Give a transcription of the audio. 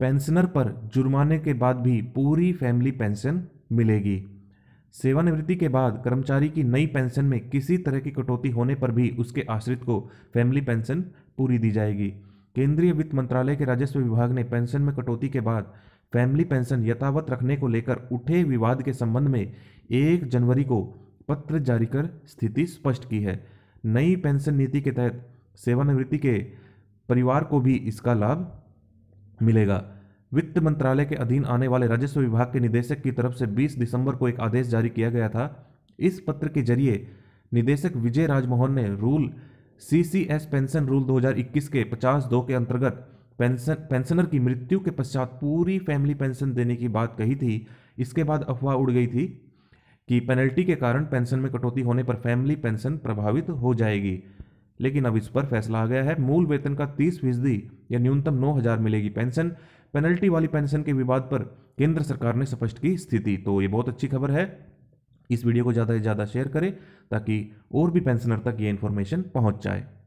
pensioner पर जुर्माने के बाद भी पूरी फैमिली पेंशन मिलेगी सेवानिवृत्ति के बाद कर्मचारी की नई पेंशन में किसी तरह की कटौती होने पर भी उसके आश्रित को फैमिली पेंशन पूरी दी जाएगी केंद्रीय वित्त मंत्रालय के राजस्व विभाग ने पेंशन में कटौती के बाद फैमिली पेंशन यथावत रखने को लेकर उठे विवाद के संबंध में एक जनवरी को पत्र जारी कर स्थिति स्पष्ट की है नई पेंशन नीति के तहत सेवानिवृत्ति के परिवार को भी इसका लाभ मिलेगा वित्त मंत्रालय के अधीन आने वाले राजस्व विभाग के निदेशक की तरफ से 20 दिसंबर को एक आदेश जारी किया गया था इस पत्र के जरिए निदेशक विजय राजमोहन ने रूल सीसीएस पेंशन रूल 2021 के 50 दो के अंतर्गत पेंशन पेंशनर की मृत्यु के पश्चात पूरी फैमिली पेंशन देने की बात कही थी इसके बाद अफवाह उड़ गई थी कि पेनल्टी के कारण पेंशन में कटौती होने पर फैमिली पेंशन प्रभावित हो जाएगी लेकिन अब इस पर फैसला आ गया है मूल वेतन का तीस फीसदी या न्यूनतम नौ हजार मिलेगी पेंशन पेनल्टी वाली पेंशन के विवाद पर केंद्र सरकार ने स्पष्ट की स्थिति तो ये बहुत अच्छी खबर है इस वीडियो को ज़्यादा से ज़्यादा शेयर करें ताकि और भी पेंशनर तक ये इन्फॉर्मेशन पहुंच जाए